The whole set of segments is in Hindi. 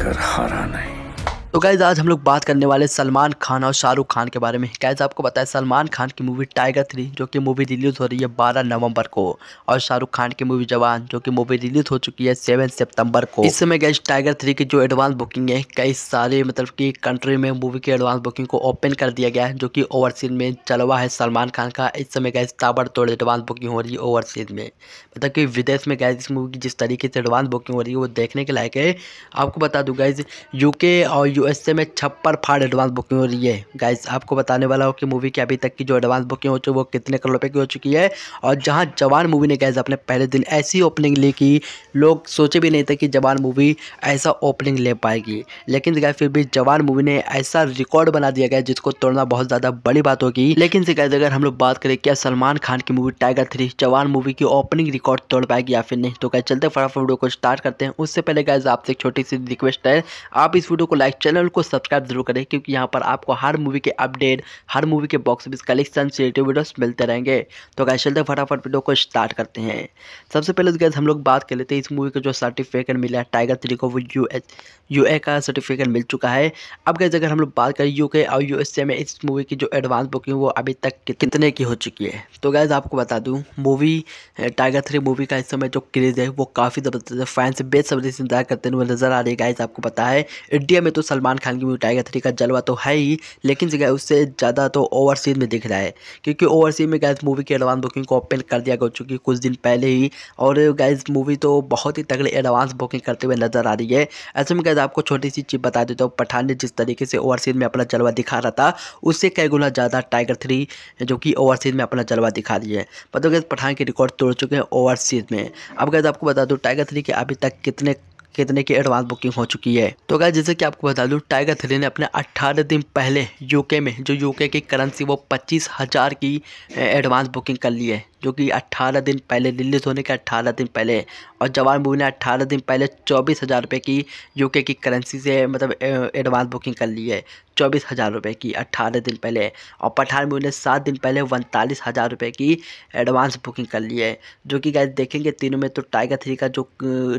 कर हारा नहीं तो गैज़ आज हम लोग बात करने वाले सलमान खान और शाहरुख खान के बारे में गैज़ आपको बताया सलमान खान की मूवी टाइगर थ्री जो कि मूवी रिलीज़ हो रही है बारह नवंबर को और शाहरुख खान की मूवी जवान जो कि मूवी रिलीज़ हो चुकी है सेवन सितंबर को इस समय गैस टाइगर थ्री की जो एडवांस बुकिंग है कई सारे मतलब की कंट्री में मूवी की एडवांस बुकिंग को ओपन कर दिया गया है जो कि ओवरसीज में चलवा है सलमान खान का इस समय गैस ताबड़ एडवांस बुकिंग हो रही है ओवरसीज में मतलब की विदेश में गैस इस मूवी की जिस तरीके से एडवांस बुकिंग हो रही है वो देखने के लायक है आपको बता दू गैज़ यूके और यूएसए में छप्पर फाड़ एडवांस बुकिंग हो रही है गाइज आपको बताने वाला हो कि मूवी की अभी तक की जो एडवांस बुकिंग हो चुकी है वो कितने करोड़ रुपये की हो चुकी है और जहाँ जवान मूवी ने गाइस अपने पहले दिन ऐसी ओपनिंग ली कि लोग सोचे भी नहीं थे कि जवान मूवी ऐसा ओपनिंग ले पाएगी लेकिन गाइज फिर भी जवान मूवी ने ऐसा रिकॉर्ड बना दिया गया जिसको तोड़ना बहुत ज़्यादा बड़ी बात होगी लेकिन गाइस अगर हम लोग बात करें क्या सलमान खान की movie Tiger three Jawan movie की ओपनिंग रिकॉर्ड तोड़ पाएगी या फिर नहीं तो गाइज चलते फटाफट वीडियो को स्टार्ट करते हैं उससे पहले गाइज आपसे एक छोटी सी रिक्वेस्ट है आप इस वीडियो को लाइक चल चैनल को सब्सक्राइब जरूर करें क्योंकि यहाँ पर आपको हर मूवी के अपडेट हर मूवी के बॉक्स ऑफिस कलेक्शन से रिलेटेड वीडियोस मिलते रहेंगे तो गैस चलते फटाफट वीडियो को स्टार्ट करते हैं सबसे पहले तो गैस हम लोग बात कर लेते हैं इस मूवी का जो सर्टिफिकेट मिला है टाइगर थ्री को वो यू एच यू ए का सर्टिफिकेट मिल चुका है अब गैस अगर हम लोग बात करें यू और यू में इस मूवी की जो एडवांस बुकिंग वो अभी तक कितने की हो चुकी है तो गैस आपको बता दूँ मूवी टाइगर थ्री मूवी का इस समय जो क्रेज़ है वो काफ़ी ज़बरदस्त है फैंस बेसब्री से इंतजार करते हुए नजर आ रही है गाइज आपको पता है इंडिया में तो सलमान सलमान खान की मूवी टाइगर थ्री का जलवा तो है ही लेकिन जगह उससे ज़्यादा तो ओवरसीज में दिख रहा है क्योंकि ओवरसीज में गैस मूवी की एडवांस बुकिंग को ओपन कर दिया गया चूँकि कुछ दिन पहले ही और गैस मूवी तो बहुत ही तगड़े एडवांस बुकिंग करते हुए नज़र आ रही है ऐसे में गैस आपको छोटी सी चीज़ बता देता हूँ पठान ने जिस तरीके से ओवरसीज में अपना जलवा दिखा रहा था उससे कई गुना ज़्यादा टाइगर थ्री जो कि ओवरसीज में अपना जलवा दिखा रही है मतलब गैस पठान के रिकॉर्ड तोड़ चुके हैं ओवरसीज में अब गैस आपको बता दूँ टाइगर थ्री के अभी तक कितने कितने की एडवांस बुकिंग हो चुकी है तो अगर जैसे कि आपको बता दूँ टाइगर थ्री ने अपने अट्ठारह दिन पहले यूके में जो यूके की करेंसी वो पच्चीस हज़ार की एडवांस बुकिंग कर ली है जो कि 18 दिन पहले रिलीज़ होने के 18 दिन पहले और जवान मूवी ने 18 दिन पहले चौबीस हज़ार रुपये की यूके की करेंसी से मतलब एडवांस बुकिंग कर ली है चौबीस हज़ार रुपये की अट्ठारह दिन पहले और पठान मूवी ने सात दिन पहले उनतालीस हज़ार रुपये की एडवांस बुकिंग कर ली है जो कि गाय देखेंगे तीनों में तो टाइगर थ्री का जो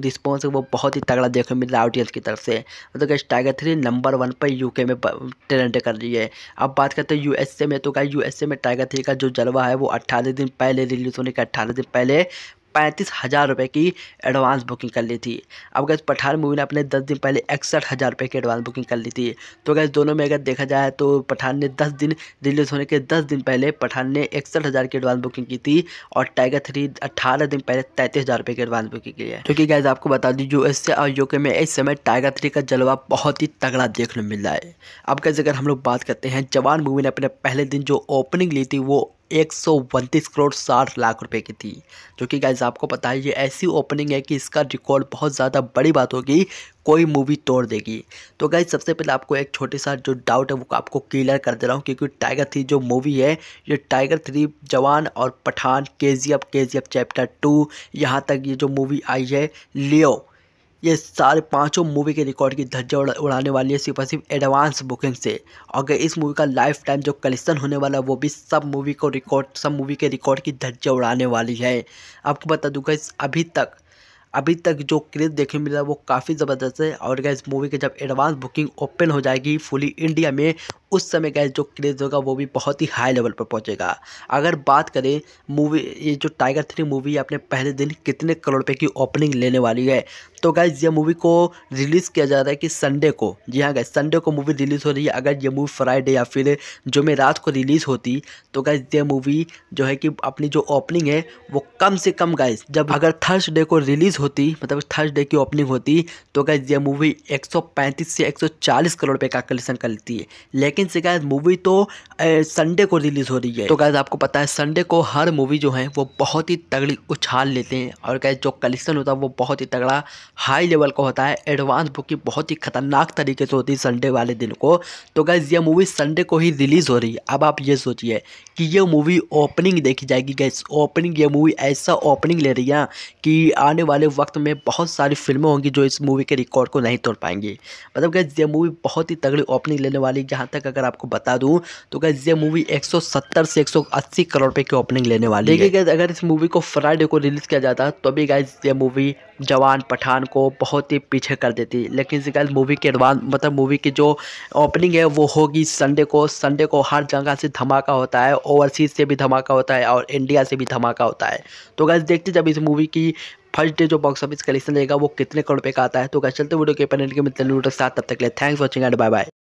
रिस्पॉन्स है वो बहुत ही तगड़ा देखने मिल रहा है ऑडियंस की तरफ से मतलब guys Tiger three number one पर यूके में ट्रेंड कर रही है अब बात करते हैं यूएसए में तो गैस यूएसए में टाइगर थ्री का जो जलवा है वो अट्ठारह दिन पहले रिलीज होने के अट्ठारह दिन पहले पैंतीस हज़ार रुपये की एडवांस बुकिंग कर ली थी अब गैस पठान मूवी ने अपने दस दिन पहले इकसठ हज़ार रुपये की एडवांस बुकिंग कर ली थी तो गैस दोनों में अगर देखा जाए तो पठान ने दस दिन रिलीज होने के दस दिन पहले पठान ने इकसठ हज़ार की एडवांस बुकिंग की थी और टाइगर थ्री अट्ठारह दिन पहले तैंतीस हज़ार रुपये की एडवांस बुकिंग की है क्योंकि तो गैस आपको बता दी यूएसए और यूके में इस समय टाइगर थ्री का जलवा बहुत ही तगड़ा देखने मिल रहा है अब गैस अगर हम लोग बात करते हैं जवान मूवी ने अपने पहले दिन जो ओपनिंग ली थी वो एक सौ उनतीस करोड़ साठ लाख रुपए की थी जो कि गाइज आपको पता है ये ऐसी ओपनिंग है कि इसका रिकॉर्ड बहुत ज़्यादा बड़ी बात होगी कोई मूवी तोड़ देगी तो गाइज सबसे पहले आपको एक छोटी सा जो डाउट है वो आपको क्लियर कर दे रहा हूँ क्योंकि टाइगर थ्री जो मूवी है ये टाइगर थ्री जवान और पठान के जी एफ के जी एफ चैप्टर टू यहाँ तक ये जो मूवी आई है लियो ये सारे पांचों मूवी के रिकॉर्ड की धज्जा उड़ाने वाली है सिर्फ और सिर्फ एडवांस बुकिंग से अगर इस मूवी का लाइफ टाइम जो कलेक्शन होने वाला है वो भी सब मूवी को रिकॉर्ड सब मूवी के रिकॉर्ड की धज्जा उड़ाने वाली है आपको बता दूँ इस अभी तक अभी तक जो क्रेज देखने मिला वो काफ़ी ज़बरदस्त है और इस मूवी के जब एडवांस बुकिंग ओपन हो जाएगी फुली इंडिया में उस समय गैस जो क्रेज़ होगा वो भी बहुत ही हाई लेवल पर पहुंचेगा अगर बात करें मूवी ये जो टाइगर थ्री मूवी अपने पहले दिन कितने करोड़ रुपए की ओपनिंग लेने वाली है तो गैस ये मूवी को रिलीज़ किया जा रहा है कि संडे को जी हाँ गैस संडे को मूवी रिलीज़ हो रही है अगर ये मूवी फ्राइडे या फिर जुमे रात को रिलीज़ होती तो गैस ये मूवी जो है कि अपनी जो ओपनिंग है वो कम से कम गैस जब अगर थर्सडे को रिलीज़ होती मतलब थर्सडे की ओपनिंग होती तो गैस ये मूवी एक से एक करोड़ रुपये का कलेक्शन कर लेती है लेकिन लेकिन से गैस मूवी तो संडे को रिलीज़ हो रही है तो गैस आपको पता है संडे को हर मूवी जो है वो बहुत ही तगड़ी उछाल लेते हैं और गैस जो कलेक्शन होता है वो बहुत ही तगड़ा हाई लेवल का होता है एडवांस बुकिंग बहुत ही खतरनाक तरीके से होती है संडे वाले दिन को तो गैस ये मूवी संडे को ही रिलीज़ हो रही है अब आप ये सोचिए कि ये मूवी ओपनिंग देखी जाएगी गैस ओपनिंग ये मूवी ऐसा ओपनिंग ले रही है कि आने वाले वक्त में बहुत सारी फिल्में होंगी जो इस मूवी के रिकॉर्ड को नहीं तोड़ पाएंगी मतलब गैस ये मूवी बहुत ही तगड़ी ओपनिंग लेने वाली जहाँ तक अगर आपको बता दूं तो गैस ये मूवी 170 से 180 करोड़ रुपये की ओपनिंग लेने वाली है गैस अगर इस मूवी को फ्राइडे को रिलीज़ किया जाता तो भी गैस ये मूवी जवान पठान को बहुत ही पीछे कर देती लेकिन इस गैस मूवी के एडवांस मतलब मूवी की जो ओपनिंग है वो होगी संडे को संडे को हर जगह से धमाका होता है ओवरसीज से भी धमाका होता है और इंडिया से भी धमाका होता है तो गैस देखते जब इस मूवी की फर्स्ट डे जो बॉक्स ऑफिस कलेक्शन रहेगा वो कितने करोड़ रुपये का आता है तो क्या चलते वीडियो के पेनेट के मित्र साथ तब तक ले thanks watching and bye bye